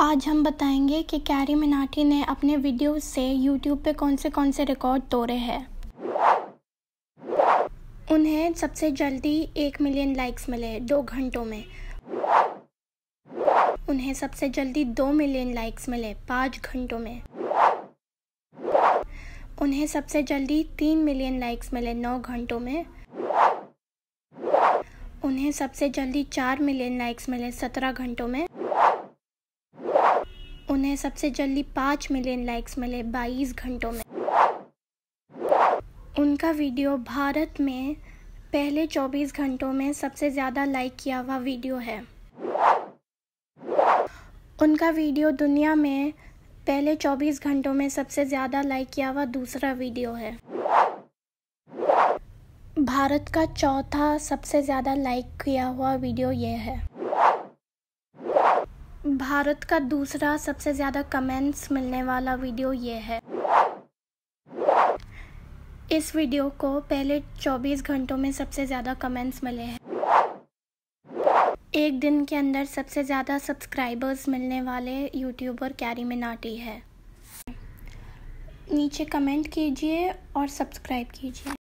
आज हम बताएंगे कि कैरी मिनाटी ने अपने वीडियो से YouTube पे कौन से कौन से रिकॉर्ड तोड़े हैं उन्हें सबसे जल्दी एक मिलियन लाइक्स मिले दो घंटों में उन्हें सबसे जल्दी दो मिलियन लाइक्स मिले पाँच घंटों में उन्हें सबसे जल्दी तीन मिलियन लाइक्स मिले नौ घंटों में उन्हें सबसे जल्दी चार मिलियन लाइक्स मिले सत्रह घंटों में उन्हें सबसे जल्दी पाँच मिलियन लाइक्स मिले बाईस घंटों में उनका वीडियो भारत में पहले 24 घंटों में सबसे ज़्यादा लाइक किया हुआ वीडियो है उनका वीडियो दुनिया में पहले 24 घंटों में सबसे ज़्यादा लाइक किया हुआ दूसरा वीडियो है भारत का चौथा सबसे ज़्यादा लाइक किया हुआ वीडियो यह है भारत का दूसरा सबसे ज़्यादा कमेंट्स मिलने वाला वीडियो ये है इस वीडियो को पहले 24 घंटों में सबसे ज़्यादा कमेंट्स मिले हैं एक दिन के अंदर सबसे ज़्यादा सब्सक्राइबर्स मिलने वाले यूट्यूबर कैरी मिनाटी है नीचे कमेंट कीजिए और सब्सक्राइब कीजिए